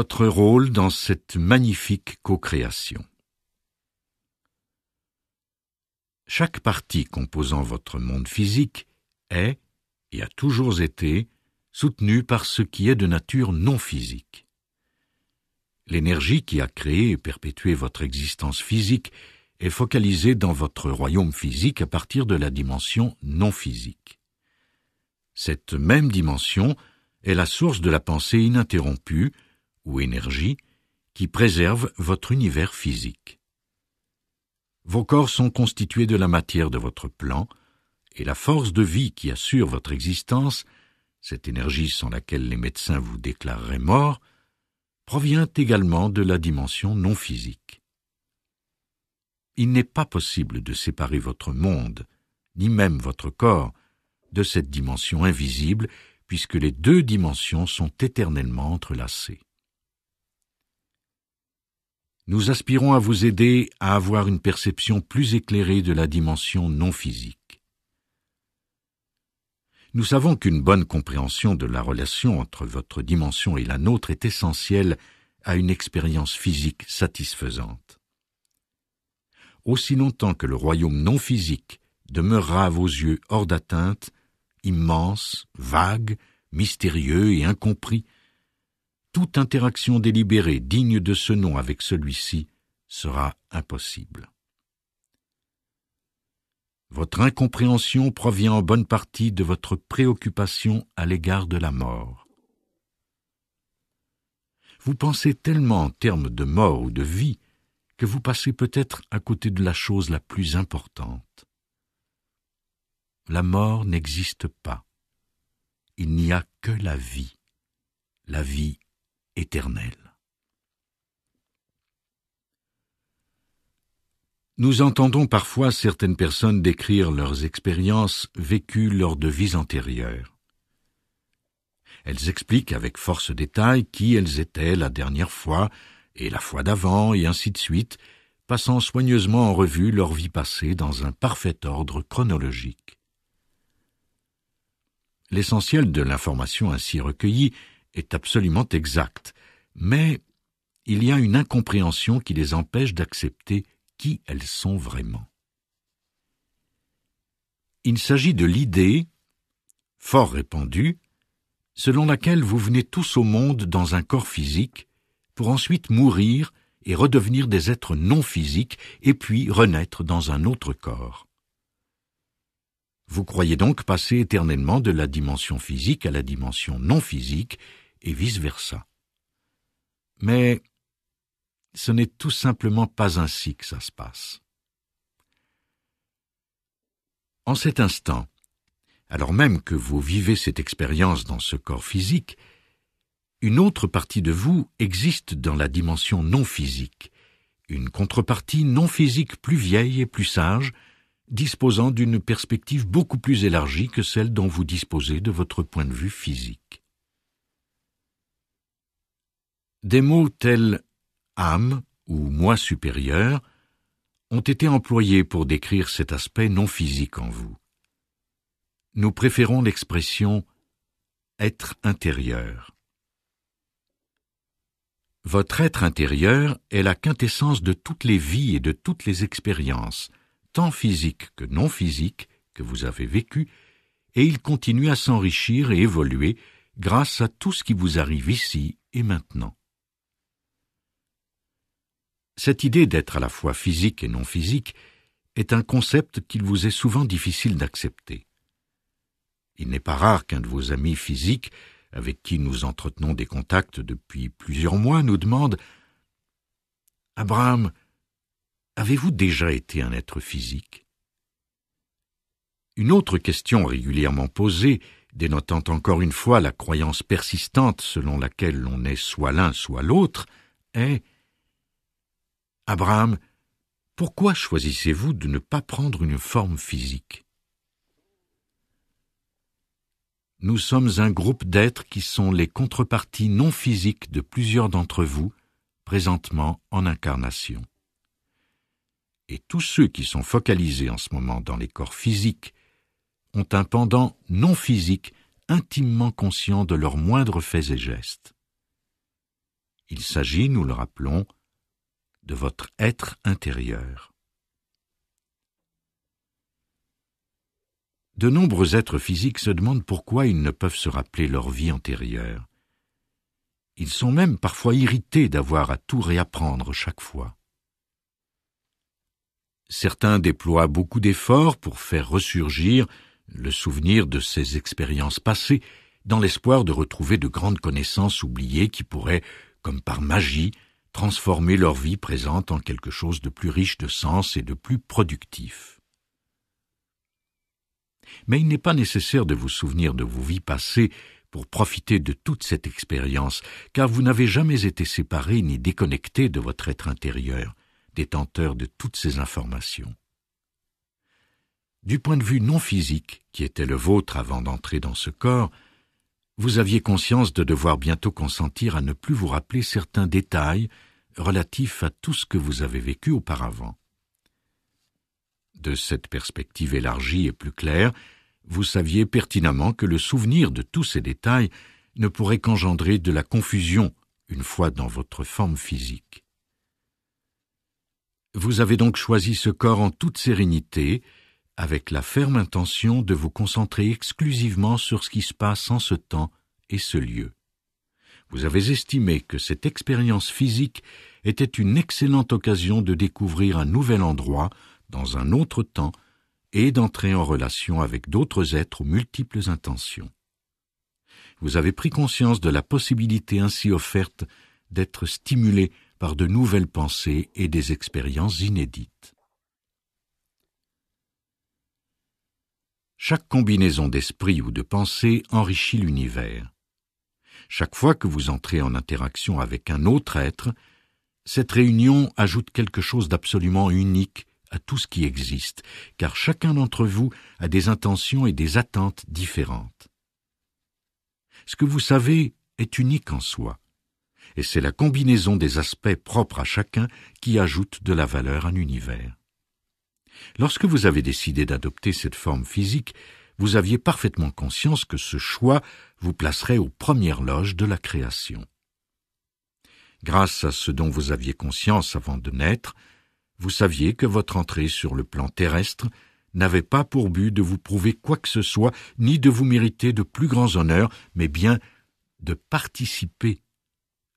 votre rôle dans cette magnifique co-création. Chaque partie composant votre monde physique est, et a toujours été, soutenue par ce qui est de nature non physique. L'énergie qui a créé et perpétué votre existence physique est focalisée dans votre royaume physique à partir de la dimension non physique. Cette même dimension est la source de la pensée ininterrompue, ou énergie qui préserve votre univers physique. Vos corps sont constitués de la matière de votre plan, et la force de vie qui assure votre existence, cette énergie sans laquelle les médecins vous déclareraient mort, provient également de la dimension non physique. Il n'est pas possible de séparer votre monde, ni même votre corps, de cette dimension invisible, puisque les deux dimensions sont éternellement entrelacées nous aspirons à vous aider à avoir une perception plus éclairée de la dimension non physique. Nous savons qu'une bonne compréhension de la relation entre votre dimension et la nôtre est essentielle à une expérience physique satisfaisante. Aussi longtemps que le royaume non physique demeurera à vos yeux hors d'atteinte, immense, vague, mystérieux et incompris, toute interaction délibérée digne de ce nom avec celui-ci sera impossible. Votre incompréhension provient en bonne partie de votre préoccupation à l'égard de la mort. Vous pensez tellement en termes de mort ou de vie que vous passez peut-être à côté de la chose la plus importante. La mort n'existe pas. Il n'y a que la vie, la vie Éternel. Nous entendons parfois certaines personnes décrire leurs expériences vécues lors de vies antérieures. Elles expliquent avec force détail qui elles étaient la dernière fois et la fois d'avant et ainsi de suite, passant soigneusement en revue leur vie passée dans un parfait ordre chronologique. L'essentiel de l'information ainsi recueillie est absolument exact, mais il y a une incompréhension qui les empêche d'accepter qui elles sont vraiment. Il s'agit de l'idée, fort répandue, selon laquelle vous venez tous au monde dans un corps physique, pour ensuite mourir et redevenir des êtres non physiques, et puis renaître dans un autre corps. Vous croyez donc passer éternellement de la dimension physique à la dimension non physique, et vice-versa. Mais ce n'est tout simplement pas ainsi que ça se passe. En cet instant, alors même que vous vivez cette expérience dans ce corps physique, une autre partie de vous existe dans la dimension non physique, une contrepartie non physique plus vieille et plus sage, disposant d'une perspective beaucoup plus élargie que celle dont vous disposez de votre point de vue physique. Des mots tels âme ou moi supérieur ont été employés pour décrire cet aspect non physique en vous. Nous préférons l'expression être intérieur. Votre être intérieur est la quintessence de toutes les vies et de toutes les expériences, tant physiques que non physiques, que vous avez vécues, et il continue à s'enrichir et évoluer grâce à tout ce qui vous arrive ici et maintenant. Cette idée d'être à la fois physique et non physique est un concept qu'il vous est souvent difficile d'accepter. Il n'est pas rare qu'un de vos amis physiques, avec qui nous entretenons des contacts depuis plusieurs mois, nous demande Abraham, avez-vous déjà été un être physique Une autre question régulièrement posée, dénotant encore une fois la croyance persistante selon laquelle l'on est soit l'un soit l'autre, est Abraham, pourquoi choisissez-vous de ne pas prendre une forme physique Nous sommes un groupe d'êtres qui sont les contreparties non physiques de plusieurs d'entre vous, présentement en incarnation. Et tous ceux qui sont focalisés en ce moment dans les corps physiques ont un pendant non physique intimement conscient de leurs moindres faits et gestes. Il s'agit, nous le rappelons, de votre être intérieur. De nombreux êtres physiques se demandent pourquoi ils ne peuvent se rappeler leur vie antérieure. Ils sont même parfois irrités d'avoir à tout réapprendre chaque fois. Certains déploient beaucoup d'efforts pour faire ressurgir le souvenir de ces expériences passées, dans l'espoir de retrouver de grandes connaissances oubliées qui pourraient, comme par magie, transformer leur vie présente en quelque chose de plus riche de sens et de plus productif. Mais il n'est pas nécessaire de vous souvenir de vos vies passées pour profiter de toute cette expérience, car vous n'avez jamais été séparé ni déconnecté de votre être intérieur, détenteur de toutes ces informations. Du point de vue non physique, qui était le vôtre avant d'entrer dans ce corps, vous aviez conscience de devoir bientôt consentir à ne plus vous rappeler certains détails relatifs à tout ce que vous avez vécu auparavant. De cette perspective élargie et plus claire, vous saviez pertinemment que le souvenir de tous ces détails ne pourrait qu'engendrer de la confusion une fois dans votre forme physique. Vous avez donc choisi ce corps en toute sérénité, avec la ferme intention de vous concentrer exclusivement sur ce qui se passe en ce temps et ce lieu. Vous avez estimé que cette expérience physique était une excellente occasion de découvrir un nouvel endroit dans un autre temps et d'entrer en relation avec d'autres êtres aux multiples intentions. Vous avez pris conscience de la possibilité ainsi offerte d'être stimulé par de nouvelles pensées et des expériences inédites. Chaque combinaison d'esprit ou de pensée enrichit l'univers. Chaque fois que vous entrez en interaction avec un autre être, cette réunion ajoute quelque chose d'absolument unique à tout ce qui existe, car chacun d'entre vous a des intentions et des attentes différentes. Ce que vous savez est unique en soi, et c'est la combinaison des aspects propres à chacun qui ajoute de la valeur à l'univers. Lorsque vous avez décidé d'adopter cette forme physique, vous aviez parfaitement conscience que ce choix vous placerait aux premières loges de la création. Grâce à ce dont vous aviez conscience avant de naître, vous saviez que votre entrée sur le plan terrestre n'avait pas pour but de vous prouver quoi que ce soit, ni de vous mériter de plus grands honneurs, mais bien de participer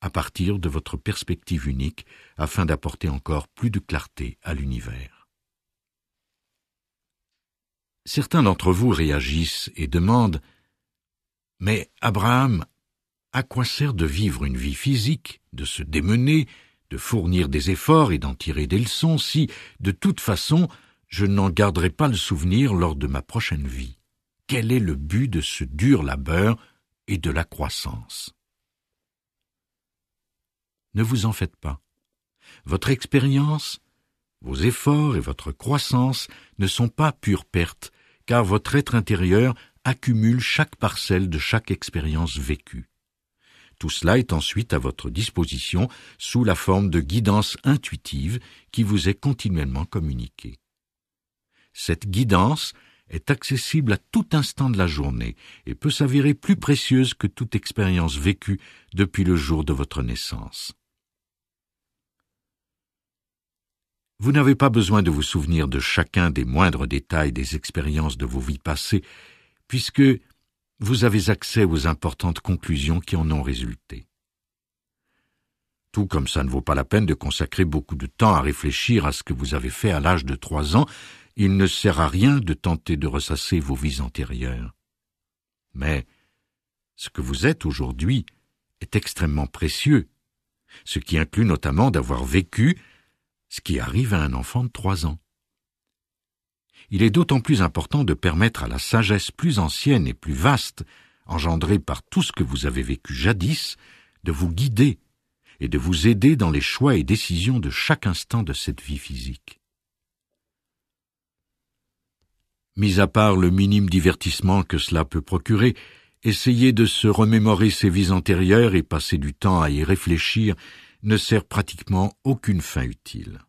à partir de votre perspective unique afin d'apporter encore plus de clarté à l'univers. Certains d'entre vous réagissent et demandent Mais Abraham, à quoi sert de vivre une vie physique, de se démener, de fournir des efforts et d'en tirer des leçons si, de toute façon, je n'en garderai pas le souvenir lors de ma prochaine vie Quel est le but de ce dur labeur et de la croissance Ne vous en faites pas. Votre expérience, vos efforts et votre croissance ne sont pas pure perte, car votre être intérieur accumule chaque parcelle de chaque expérience vécue. Tout cela est ensuite à votre disposition sous la forme de guidance intuitive qui vous est continuellement communiquée. Cette guidance est accessible à tout instant de la journée et peut s'avérer plus précieuse que toute expérience vécue depuis le jour de votre naissance. Vous n'avez pas besoin de vous souvenir de chacun des moindres détails des expériences de vos vies passées, puisque vous avez accès aux importantes conclusions qui en ont résulté. Tout comme ça ne vaut pas la peine de consacrer beaucoup de temps à réfléchir à ce que vous avez fait à l'âge de trois ans, il ne sert à rien de tenter de ressasser vos vies antérieures. Mais ce que vous êtes aujourd'hui est extrêmement précieux, ce qui inclut notamment d'avoir vécu ce qui arrive à un enfant de trois ans. Il est d'autant plus important de permettre à la sagesse plus ancienne et plus vaste, engendrée par tout ce que vous avez vécu jadis, de vous guider et de vous aider dans les choix et décisions de chaque instant de cette vie physique. Mis à part le minime divertissement que cela peut procurer, essayez de se remémorer ses vies antérieures et passer du temps à y réfléchir ne sert pratiquement aucune fin utile.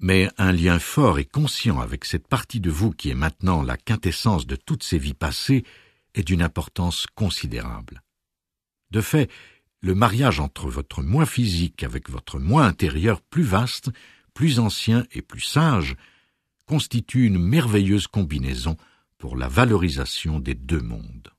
Mais un lien fort et conscient avec cette partie de vous qui est maintenant la quintessence de toutes ces vies passées est d'une importance considérable. De fait, le mariage entre votre moi physique avec votre moi intérieur plus vaste, plus ancien et plus sage constitue une merveilleuse combinaison pour la valorisation des deux mondes.